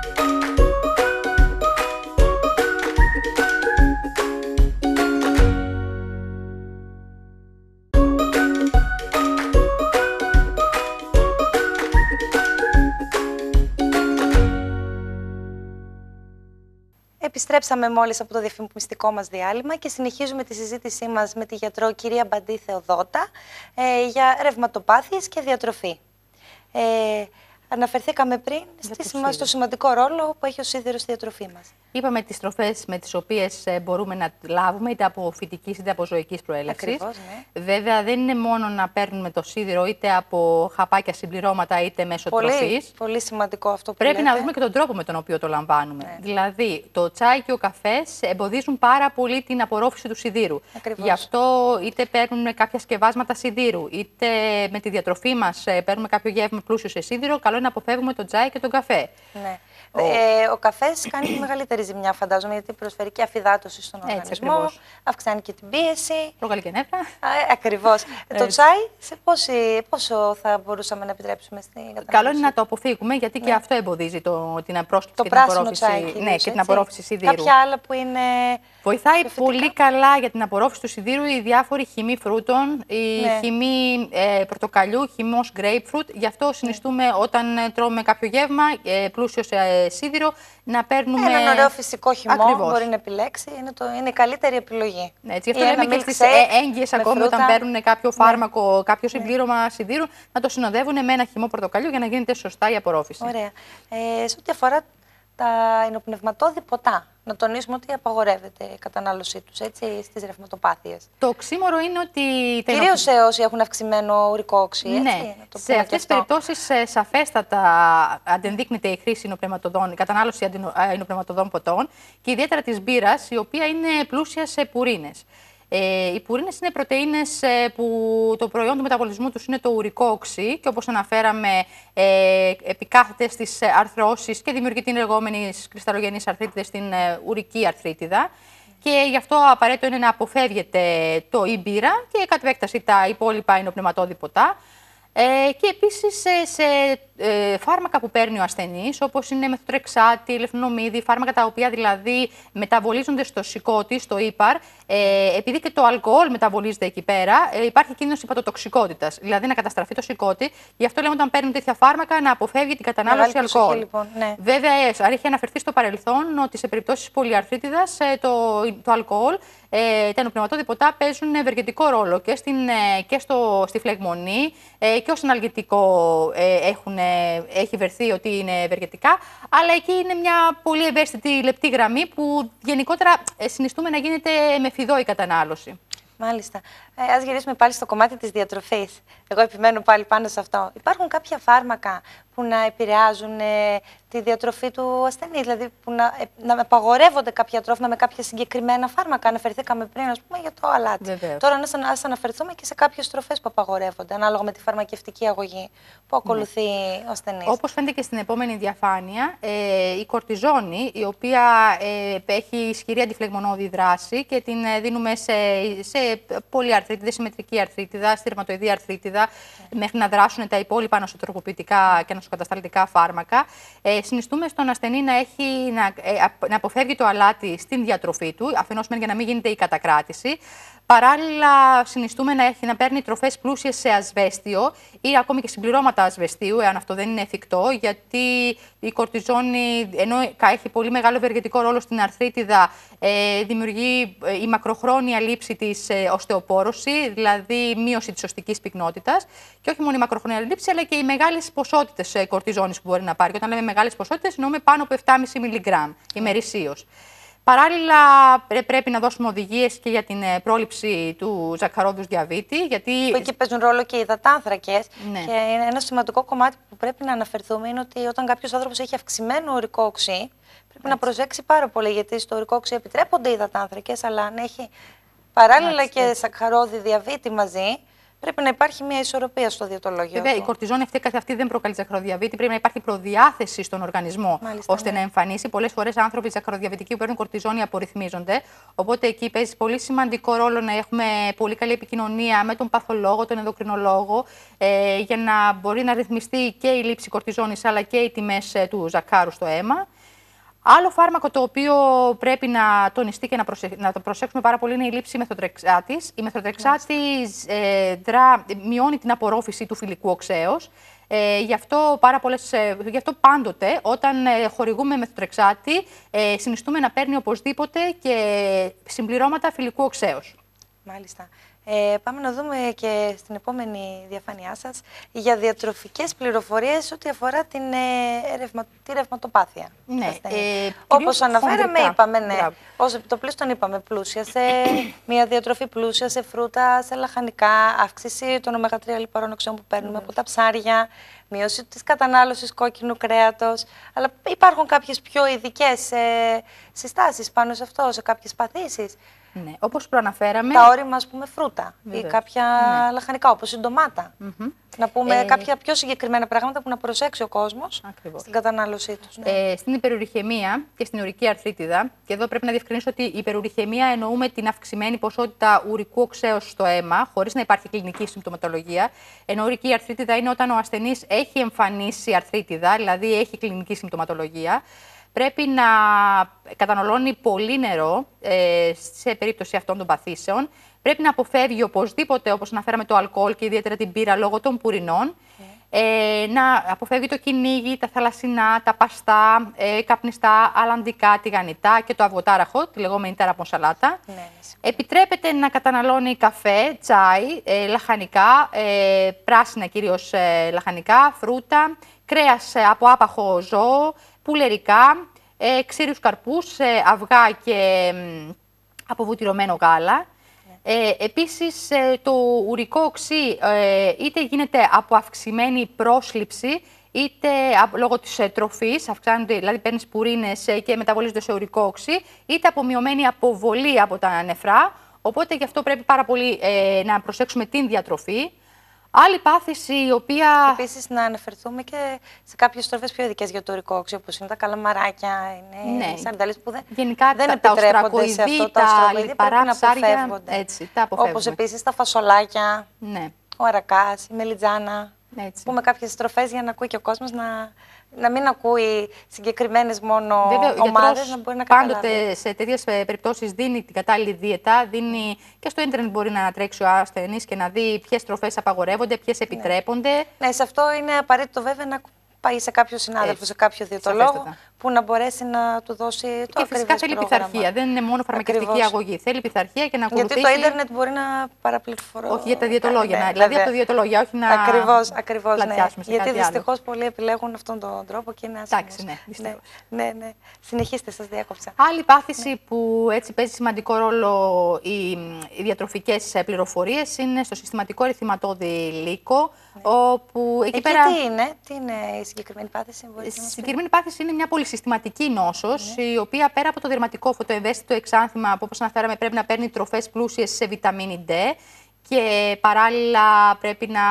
Επιστρέψαμε μόλις από το διαφημιστικό μας διάλειμμα και συνεχίζουμε τη συζήτησή μας με τη γιατρό κυρία Μπαντή Θεοδότα ε, για ρευματοπάθειες και διατροφή. Ε, αναφερθήκαμε πριν στη, στο σημαντικό ρόλο που έχει ο σίδερος στη διατροφή μας. Είπαμε τις τροφές με τις οποίες ε, μπορούμε να λάβουμε, είτε από φυτικής είτε από ζωικής προέλευσης. Ναι. Βέβαια, δεν είναι μόνο να παίρνουμε το σίδηρο είτε από χαπάκια συμπληρώματα είτε μέσω πολύ, τροφής. Πολύ σημαντικό αυτό που Πρέπει να δούμε και τον τρόπο με τον οποίο το λαμβάνουμε. Ναι. Δηλαδή, το τσάι και ο καφές εμποδίζουν πάρα πολύ την απορρόφηση του σιδήρου. Ακριβώς. Γι' αυτό είτε παίρνουμε κάποια σκευάσματα σιδήρου, είτε με τη διατροφή μας ε, παίρνουμε κάποιο γεύμα πλούσιο σε σίδηρο, καλό είναι να αποφεύγουμε το τσάι και τον καφέ. Ναι. Ο, ε, ο καφές κάνει τη μεγαλύτερη μεγαλύτερη ζημιά, φαντάζομαι, γιατί προσφέρει και αφυδάτωση στον Έτσι, οργανισμό, ακριβώς. αυξάνει και την πίεση. Προκαλεί και νεύρα. Ε, Ακριβώς. Το τσάι, σε πόση, πόσο θα μπορούσαμε να επιτρέψουμε στην κατανάλωση. Καλό είναι να το αποφύγουμε, γιατί ναι. και αυτό εμποδίζει το, την απρόσκληση το ναι, και την απορρόφηση ναι, σιδήρου. Κάποια άλλα που είναι Βοηθάει πολύ καλά για την απορρόφηση του σιδήρου η διάφορη χυμή φρούτων, η ναι. χυμοί ε, πορτοκαλιού, χυμός grapefruit. Γι' αυτό ναι. συνιστούμε όταν ε, τρώμε κάποιο γεύμα ε, πλούσιο σε ε, σίδηρο να παίρνουμε. Έναν ωραίο φυσικό χυμό Ακριβώς. μπορεί να επιλέξει. Είναι, το, είναι η καλύτερη επιλογή. Ναι, έτσι, γι' αυτό λέμε και στις ε, έγκυες ακόμη φρούτα. όταν παίρνουν κάποιο ναι. φάρμακο, κάποιο ναι. συμπλήρωμα σιδήρου, να το συνοδεύουν με ένα χυμό πορτοκαλιού για να γίνεται σωστά η απορρόφηση. Ωραία. Ε, σε ό,τι αφορά τα ενοπνευματόδη ποτά να τονίσουμε ότι απαγορεύεται η κατανάλωσή τους στις ρευματοπάθειες. Το οξύμορο είναι ότι. Κυρίως σε όσοι έχουν αυξημένο ουρικό οξύ. Έτσι, ναι. σε αυτές τις περιπτώσεις ε, σαφέστατα αντενδείκνεται η χρήση η κατανάλωση εινοπνευματοδών ποτών και ιδιαίτερα της μπύρας, η οποία είναι πλούσια σε πουρίνες. Ε, οι πουρίνες είναι πρωτενε ε, που το προϊόν του μεταβολισμού τους είναι το ουρικό οξύ και όπως αναφέραμε, ε, επικάθεται στις ε, αρθρώσεις και δημιουργεί την λεγόμενη κρυσταλλογενή αρθρίτιδα στην ε, ουρική αρθρίτιδα. Και γι' αυτό απαραίτητο είναι να αποφεύγεται το ήμπειρα και κατ' επέκταση τα υπόλοιπα είναι ποτά. Ε, και επίσης σε, σε ε, φάρμακα που παίρνει ο ασθενής, όπως είναι μεθοτρεξάτη, λεφνομίδι, φάρμακα τα οποία δηλαδή μεταβολίζονται στο σηκώτη, στο ύπαρ, ε, επειδή και το αλκοόλ μεταβολίζεται εκεί πέρα, ε, υπάρχει κίνδυνος υπατοτοξικότητα. Δηλαδή να καταστραφεί το σηκώτη. Γι' αυτό λέμε όταν παίρνουν τέτοια φάρμακα να αποφεύγει την κατανάλωση Μεγάλη αλκοόλ. Ψυχή, λοιπόν, ναι. Βέβαια, έχει ε, αναφερθεί στο παρελθόν ότι σε περιπτώσεις πολυαρθρίτιδας το, το αλκοόλ ε, τα ποτά παίζουν ευεργετικό ρόλο και, στην, ε, και στο, στη φλεγμονή ε, και ως αναλγητικό ε, έχουν, έχει βερθεί ότι είναι ευεργετικά, αλλά εκεί είναι μια πολύ ευαίσθητη λεπτή γραμμή που γενικότερα συνιστούμε να γίνεται με φιδό η κατανάλωση. Μάλιστα. Ε, ας γυρίσουμε πάλι στο κομμάτι της διατροφής. Εγώ επιμένω πάλι πάνω σε αυτό. Υπάρχουν κάποια φάρμακα που να επηρεάζουν ε, τη διατροφή του ασθενή, δηλαδή που να, ε, απαγορεύονται κάποια τρόφιμα με κάποια συγκεκριμένα φάρμακα. Αναφερθήκαμε πριν, ας πούμε, για το αλάτι. Τώρα ας, ας αναφερθούμε και σε κάποιες τροφές που απαγορεύονται, ανάλογα με τη φαρμακευτική αγωγή που ναι. ακολουθεί ο ασθενής. Όπως φαίνεται και στην επόμενη διαφάνεια, ε, η κορτιζόνη, η οποία ε, έχει ισχυρή αντιφλεγμονώδη δράση και την ε, δίνουμε σε, σε Πολυαρθρίτιδα, συμμετρική αρθρίτιδα, στυρματοειδή αρθρίτιδα, μέχρι να δράσουν τα υπόλοιπα νοσοτροποποιητικά και νοσοκατασταλτικά φάρμακα. Ε, συνιστούμε στον ασθενή να, έχει, να, ε, να αποφεύγει το αλάτι στην διατροφή του, αφενός για να μην γίνεται η κατακράτηση. Παράλληλα, συνιστούμε να, έχει, να παίρνει τροφές πλούσιες σε ασβέστιο ή ακόμη και συμπληρώματα ασβεστίου, εάν αυτό δεν είναι εφικτό, γιατί η κορτιζόνη, ενώ έχει πολύ μεγάλο ευεργετικό ρόλο στην αρθρίτιδα, ε, δημιουργεί ε, η μακροχρόνια λήψη της ε, οστεοπόρωση, δηλαδή μείωση της οστικής πυκνότητας. Και όχι μόνο η μακροχρόνια λήψη, αλλά και οι μεγάλες ποσότητες κορτιζόνης που μπορεί να πάρει. όταν λέμε μεγάλες ποσότητες, εννοούμε πάνω από 7,5 μιλιγκράμμ ημερησίως. Παράλληλα, πρέπει να δώσουμε οδηγίες και για την ε, πρόληψη του ζακαρόδου διαβήτη. Γιατί... Που εκεί παίζουν ρόλο και οι υδατάνθρακε. Ναι. Και ένα σημαντικό κομμάτι που πρέπει να αναφερθούμε είναι ότι όταν κάποιος άνθρωπος έχει αυξημένο ορικό οξύ, πρέπει να προσέξει πάρα πολύ. Γιατί στο ορικό οξύ επιτρέπονται οι υδατάνθρακε, αλλά αν έχει παράλληλα και σακχαρόδι διαβήτη μαζί, Πρέπει να υπάρχει μια ισορροπία στο διαιτολόγιο. Βέβαια, η κορτιζόνη αυτή καθ' αυτή δεν προκαλεί ζαχαροδιαβήτη. Πρέπει να υπάρχει προδιάθεση στον οργανισμό ώστε ναι. να εμφανίσει. Πολλές φορές άνθρωποι ζαχαροδιαβητικοί που παίρνουν κορτιζόνη απορριθμίζονται. Οπότε εκεί παίζει πολύ σημαντικό ρόλο να έχουμε πολύ καλή επικοινωνία με τον παθολόγο, τον ενδοκρινολόγο, ε, για να μπορεί να ρυθμιστεί και η λήψη κορτιζόνης αλλά και οι τιμές ε, του ζακάρου στο αίμα. Άλλο φάρμακο το οποίο πρέπει να τονιστεί και να, να το προσέξουμε πάρα πολύ είναι η λήψη μεθοτρεξάτης. Η μεθοτρεξάτη ε, μειώνει την απορρόφηση του φιλικού οξέως. Ε, γι, αυτό πολλές, ε, αυτό πάντοτε όταν ε, χορηγούμε μεθοτρεξάτη ε, συνιστούμε να παίρνει οπωσδήποτε και συμπληρώματα φιλικού οξέως. Μάλιστα. Ε, πάμε να δούμε και στην επόμενη διαφάνειά σας για διατροφικές πληροφορίες ό,τι αφορά την, ε, τη ρευματοπάθεια. Ναι, ε, Όπως αναφέραμε, είπαμε, ναι, ως επιτοπλίστων είπαμε, πλούσια σε μια διατροφή πλούσια σε φρούτα, σε λαχανικά, αύξηση των ωμεγα 3 λιπαρών οξέων που παίρνουμε ναι. από τα ψάρια, μείωση της κατανάλωσης κόκκινου κρέατος, αλλά υπάρχουν κάποιες πιο ειδικές ε, συστάσεις πάνω σε αυτό, σε κάποιες παθήσεις. Ναι. Όπως προαναφέραμε... Τα όριμα ας πούμε, φρούτα Βεβαίως. ή κάποια ναι. η καποια λαχανικα οπως η ντοματα Να πούμε ε... κάποια πιο συγκεκριμένα πράγματα που να προσέξει ο κόσμος στην κατανάλωσή τους. Ναι. Ε, στην υπερουριχαιμία και στην ουρική αρθρίτιδα, και εδώ πρέπει να διευκρινίσω ότι η υπερουριχαιμία εννοούμε την αυξημένη ποσότητα ουρικού οξέως στο αίμα, χωρίς να υπάρχει κλινική συμπτωματολογία, ενώ ουρική αρθρίτιδα είναι όταν ο ασθενής έχει εμφανίσει αρθρίτιδα, δηλαδή έχει κλινική συμπτωματολογία πρέπει να καταναλώνει πολύ νερό ε, σε περίπτωση αυτών των παθήσεων. Πρέπει να αποφεύγει οπωσδήποτε, όπως αναφέραμε, το αλκοόλ και ιδιαίτερα την πύρα λόγω των πουρινών. Ε, να αποφεύγει το κυνήγι, τα θαλασσινά, τα παστά, ε, καπνιστά, αλαντικά, τηγανιτά και το αυγοτάραχο, τη λεγόμενη ταραπονσαλάτα. Ναι, ναι Επιτρέπεται να καταναλώνει καφέ, τσάι, ε, λαχανικά, ε, πράσινα κυρίως ε, λαχανικά, φρούτα, κρέας από άπαχο ζώο, πουλερικά, ε, ξύριους καρπούς, ε, αυγά και ε, αποβουτυρωμένο γάλα. Ναι. Ε, επίσης, ε, το ουρικό οξύ ε, είτε γίνεται από αυξημένη πρόσληψη, είτε λόγω της τροφής, αυξάνονται, δηλαδή παίρνεις πουρίνες και μεταβολίζονται σε ουρικό οξύ, είτε από μειωμένη αποβολή από τα νεφρά. Οπότε γι' αυτό πρέπει πάρα πολύ να προσέξουμε την διατροφή. Άλλη πάθηση η οποία. Επίσης, να αναφερθούμε και σε κάποιες στροφές πιο ειδικές για το ρικόξι, όπως είναι τα καλαμαράκια, είναι ναι. οι σαρδαλέ που δεν, Γενικά, δεν τα, επιτρέπονται τα σε αυτό το Πρέπει να αποφεύγονται. Έτσι, τα Όπως επίσης τα φασολάκια, ναι. ο αρακάς, η μελιτζάνα. Έτσι. Πούμε κάποιες στροφές για να ακούει και ο κόσμος να να μην ακούει συγκεκριμένες μόνο ομάδες να μπορεί να καταλάβει. Πάντοτε σε τέτοιες περιπτώσεις δίνει την κατάλληλη δίαιτα, δίνει και στο ίντερνετ μπορεί να ανατρέξει ο ασθενής και να δει ποιες τροφές απαγορεύονται, ποιες επιτρέπονται. Ναι, ναι. σε αυτό είναι απαραίτητο βέβαια να πάει σε κάποιο συνάδελφο, ε, σε κάποιο διαιτολόγο, που να μπορέσει να του δώσει το Και φυσικά πρόγραμμα. θέλει πειθαρχία. Δεν είναι μόνο φαρμακευτική Ακριβώς. αγωγή. Θέλει πειθαρχία και να ακολουθήσει. Γιατί το ίντερνετ μπορεί να παραπληροφορώ. Όχι για τα ε, διαιτολόγια. Ναι, δηλαδή-, δηλαδή από τα διαιτολόγια, όχι να. ακριβώς, ακριβώς. Ναι. γιατί δυστυχώς πολλοί επιλέγουν αυτόν τον τρόπο και είναι άσχημο. Εντάξει, ναι, ναι, ναι, ναι. Συνεχίστε, σας διέκοψα. Άλλη πάθηση ναι. που έτσι παίζει σημαντικό ρόλο οι, οι διατροφικές πληροφορίες είναι στο συστηματικό ρυθυματόδη λύκο. Ναι. Όπου εκεί, εκεί πέρα... τι, είναι, τι είναι η συγκεκριμένη πάθηση, Η συγκεκριμένη πάθηση είναι μια πολύ συστηματική νόσος, ναι. η οποία πέρα από το δερματικό φωτοευαίσθητο εξάνθημα, που όπως αναφέραμε, πρέπει να παίρνει τροφές πλούσιες σε βιταμίνη D και παράλληλα πρέπει να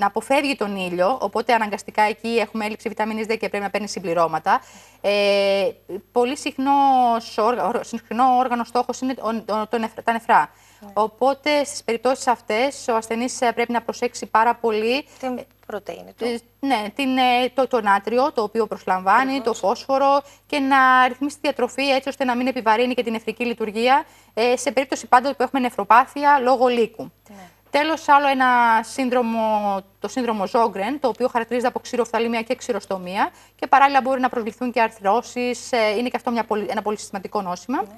να αποφεύγει τον ήλιο, οπότε αναγκαστικά εκεί έχουμε έλλειψη βιταμίνης D και πρέπει να παίρνει συμπληρώματα. Ε, πολύ συχνός, όργανος στόχος είναι το, τα νεφρά. Οπότε στις περιπτώσεις αυτές ο ασθενής ε, πρέπει να προσέξει πάρα πολύ. Την πρωτενη του. Ε, ναι, την, ε, το, το νάτριο το οποίο προσλαμβάνει, το φόσφορο και να ρυθμίσει τη διατροφή έτσι ώστε να μην επιβαρύνει και την νεφρική λειτουργία σε περίπτωση πάντα που έχουμε νευροπάθεια λόγω λύκου. Ναι. Τέλος, άλλο ένα σύνδρομο, το σύνδρομο Ζόγκρεν, το οποίο χαρακτηρίζεται από ξηροφθαλμία και ξηροστομία και παράλληλα μπορεί να προσβληθούν και αρθρώσεις. Είναι και αυτό μια, ένα πολύ συστηματικό νόσημα. Ναι.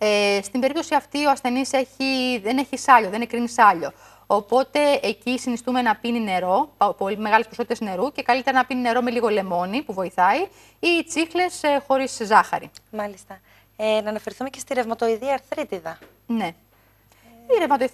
Ε, στην περίπτωση αυτή ο ασθενής έχει, δεν έχει σάλιο, δεν εκρίνει σάλιο. Οπότε εκεί συνιστούμε να πίνει νερό, πολύ μεγάλες ποσότητες νερού και καλύτερα να πίνει νερό με λίγο λεμόνι που βοηθάει ή τσίχλες ε, χωρίς ζάχαρη. Μάλιστα. Ε, να αναφερθούμε και στη ρευματοειδή αρθρίτιδα. Ναι.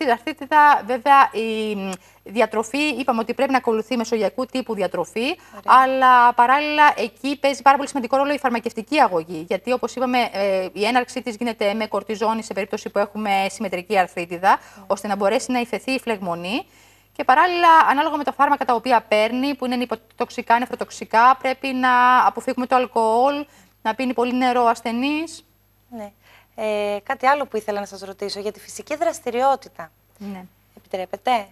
Η αρθρίτιδα, βέβαια, η διατροφή, είπαμε ότι πρέπει να ακολουθεί μεσογειακού τύπου διατροφή, αλλά παράλληλα εκεί παίζει πάρα πολύ σημαντικό ρόλο η φαρμακευτική αγωγή. Γιατί, όπως είπαμε, ε, η έναρξή της γίνεται με κορτιζόνη σε περίπτωση που έχουμε συμμετρική αρθρίτιδα, mm. ώστε να μπορέσει να υφεθεί η φλεγμονή. Και παράλληλα, ανάλογα με τα φάρμακα τα οποία παίρνει, που είναι υποτοξικά, νεφροτοξικά, πρέπει να αποφύγουμε το αλκοόλ, να πίνει πολύ νερό ασθενής. Ναι. Ε, κάτι άλλο που ήθελα να σας ρωτήσω, για τη φυσική δραστηριότητα. Ναι. Επιτρέπετε.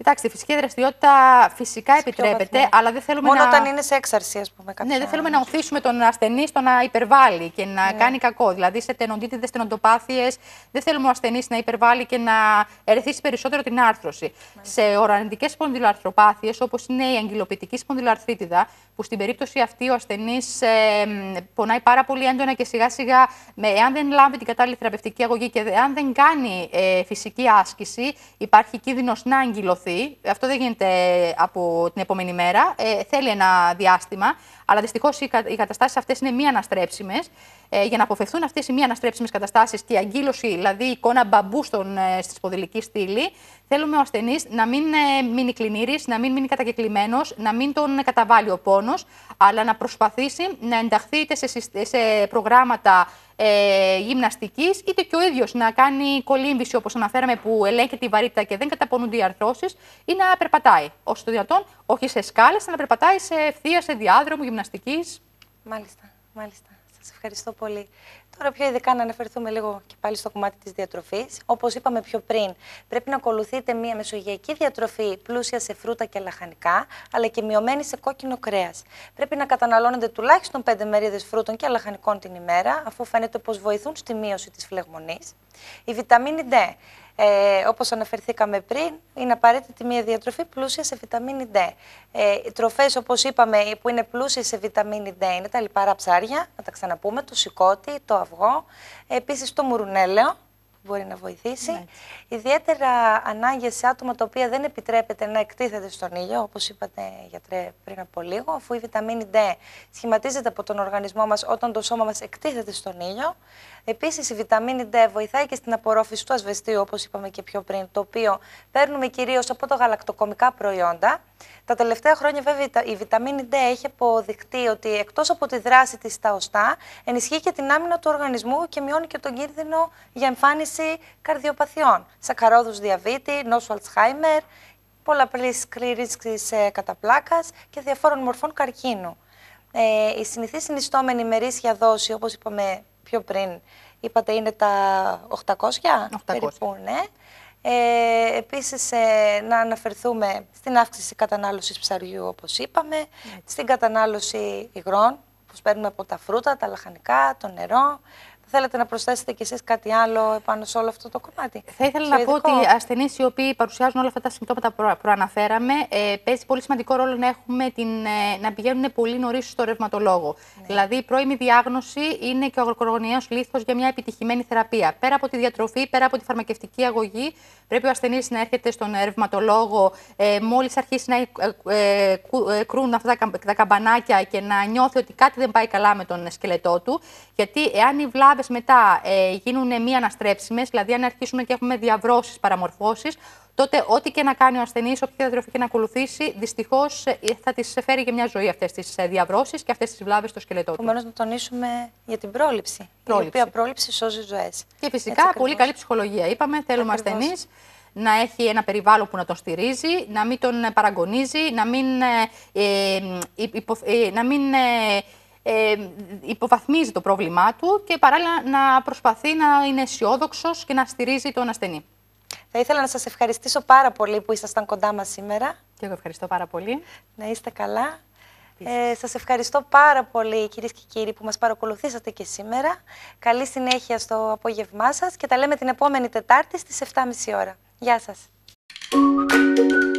Κοιτάξτε, η φυσική δραστηριότητα φυσικά επιτρέπεται, ναι. αλλά δεν θέλουμε να. Μόνο όταν είναι σε έξαρση, ας πούμε. Ναι, δεν θέλουμε να οθήσουμε τον ασθενή στο να υπερβάλλει και να ναι. κάνει κακό. Δηλαδή, σε τενοντίτιδες, τενοντοπάθειες, δεν θέλουμε ο ασθενής να υπερβάλλει και να ερεθίσει περισσότερο την άρθρωση. Ναι. Σε ορανιτικέ σπονδυλοαρθροπάθειες, όπως είναι η αγγυλοποιητική σπονδυλοαρθρίτιδα, που στην περίπτωση αυτή ο ασθενής ε, πονάει πάρα πολύ έντονα και σιγά-σιγά, εάν δεν λάβει την κατάλληλη θεραπευτική αγωγή και αν δεν κάνει ε, φυσική άσκηση, υπάρχει κίνδυνος να αγγυλωθεί. Αυτό δεν γίνεται από την επόμενη μέρα. Ε, θέλει ένα διάστημα. Αλλά δυστυχώς οι καταστάσεις αυτές είναι μη αναστρέψιμες. Ε, για να αποφευθούν αυτές οι μη αναστρέψιμες καταστάσεις και η αγκύλωση, δηλαδή η εικόνα μπαμπού στον, ε, στη σποδηλική στήλη, θέλουμε ο ασθενής να μην ε, μείνει κλινήρης, να μην μείνει κατακεκλημένο, να μην τον καταβάλει ο πόνος, αλλά να προσπαθήσει να ενταχθεί είτε σε, προγράμματα ε, γυμναστικής, είτε και ο ίδιος να κάνει κολύμβηση, όπως αναφέραμε, που ελέγχεται η βαρύτητα και δεν καταπονούνται οι αρθρώσεις, ή να περπατάει όσο το δυνατόν, όχι σε σκάλες, να περπατάει σε ευθεία, σε διάδρομο, γυμναστικής. Μάλιστα, μάλιστα. Σας ευχαριστώ πολύ. Τώρα πιο ειδικά να αναφερθούμε λίγο και πάλι στο κομμάτι της διατροφής. Όπως είπαμε πιο πριν, πρέπει να ακολουθείτε μια μεσογειακή διατροφή πλούσια σε φρούτα και λαχανικά, αλλά και μειωμένη σε κόκκινο κρέας. Πρέπει να καταναλώνετε τουλάχιστον 5 μερίδες φρούτων και λαχανικών την ημέρα, αφού φαίνεται πως βοηθούν στη μείωση της φλεγμονής. Η βιταμίνη D ε, όπως αναφερθήκαμε πριν, είναι απαραίτητη μια διατροφή πλούσια σε βιταμίνη D. Ε, οι τροφές, όπως είπαμε, που είναι πλούσιες σε βιταμίνη D είναι τα λιπαρά ψάρια, να τα ξαναπούμε, το σικότι το αυγό, επίσης το μουρουνέλαιο, μπορεί να βοηθήσει. Ναι. Ιδιαίτερα ανάγκες σε άτομα τα οποία δεν επιτρέπεται να εκτίθεται στον ήλιο, όπως είπατε γιατρέ πριν από λίγο, αφού η βιταμίνη D σχηματίζεται από τον οργανισμό μας όταν το σώμα μας εκτίθεται στον ήλιο. Επίσης, η βιταμίνη D βοηθάει και στην απορρόφηση του ασβεστίου, όπως είπαμε και πιο πριν, το οποίο παίρνουμε κυρίως από τα γαλακτοκομικά προϊόντα. Τα τελευταία χρόνια, βέβαια, η βιταμίνη D έχει αποδειχτεί ότι εκτός από τη δράση της στα οστά, ενισχύει και την άμυνα του οργανισμού και μειώνει και τον κίνδυνο για εμφάνιση καρδιοπαθειών, σακαρόδους διαβήτη, νόσου Αλτσχάιμερ, πολλαπλή κλήρυξη ε, καταπλάκα και διαφόρων μορφών καρκίνου. Ε, η συνηθής συνιστόμενη ημερήσια δόση, όπως είπαμε πιο πριν, είπατε είναι τα 800, 800. περίπου, ναι. Ε, επίσης, ε, να αναφερθούμε στην αύξηση κατανάλωσης ψαριού, όπως είπαμε, στην κατανάλωση υγρών, που παίρνουμε από τα φρούτα, τα λαχανικά, το νερό, Θέλετε να προσθέσετε κι εσείς κάτι άλλο πάνω σε όλο αυτό το κομμάτι. Θα ήθελα να πω ότι οι ασθενείς οι οποίοι παρουσιάζουν όλα αυτά τα συμπτώματα που προαναφέραμε, ε, παίζει πολύ σημαντικό ρόλο να, έχουμε την, ε, να πηγαίνουν πολύ νωρίς στο ρευματολόγο. Ναι. Δηλαδή, η πρώιμη διάγνωση είναι και ο αγροκορογονιαίο λίθος για μια επιτυχημένη θεραπεία. Πέρα από τη διατροφή, πέρα από τη φαρμακευτική αγωγή, πρέπει ο ασθενής να έρχεται στον ρευματολόγο ε, μόλις αρχίσει να ε, ε, ε κρούν αυτά τα καμπανάκια και να νιώθει ότι κάτι δεν πάει καλά με τον σκελετό του. Γιατί εάν η βλάβη μετά ε, γίνουν μη αναστρέψιμες, δηλαδή αν αρχίσουμε και έχουμε διαβρώσεις, παραμορφώσεις, τότε ό,τι και να κάνει ο ασθενής, όποια διατροφή και να ακολουθήσει, δυστυχώς ε, θα τις φέρει και μια ζωή αυτές τις ε, διαβρώσεις και αυτές τις βλάβες στο σκελετό τους. Επομένως, να τονίσουμε για την πρόληψη. πρόληψη. Η οποία πρόληψη σώζει ζωές. Και φυσικά Έτσι, πολύ καλή ψυχολογία. Είπαμε, θέλουμε ασθενής να έχει ένα περιβάλλον που να τον στηρίζει, να μην τον παραγωνίζει, να μην, ε, ε να μην ε, υποβαθμίζει το πρόβλημά του και παράλληλα να προσπαθεί να είναι αισιόδοξος και να στηρίζει τον ασθενή. Θα ήθελα να σας ευχαριστήσω πάρα πολύ που ήσασταν κοντά μας σήμερα. Και εγώ ευχαριστώ πάρα πολύ. Να είστε καλά. Ε, σας ευχαριστώ πάρα πολύ κυρίες και κύριοι που μας παρακολουθήσατε και σήμερα. Καλή συνέχεια στο απόγευμά σας και τα λέμε την επόμενη Τετάρτη στις 7.30 ώρα. Γεια σας.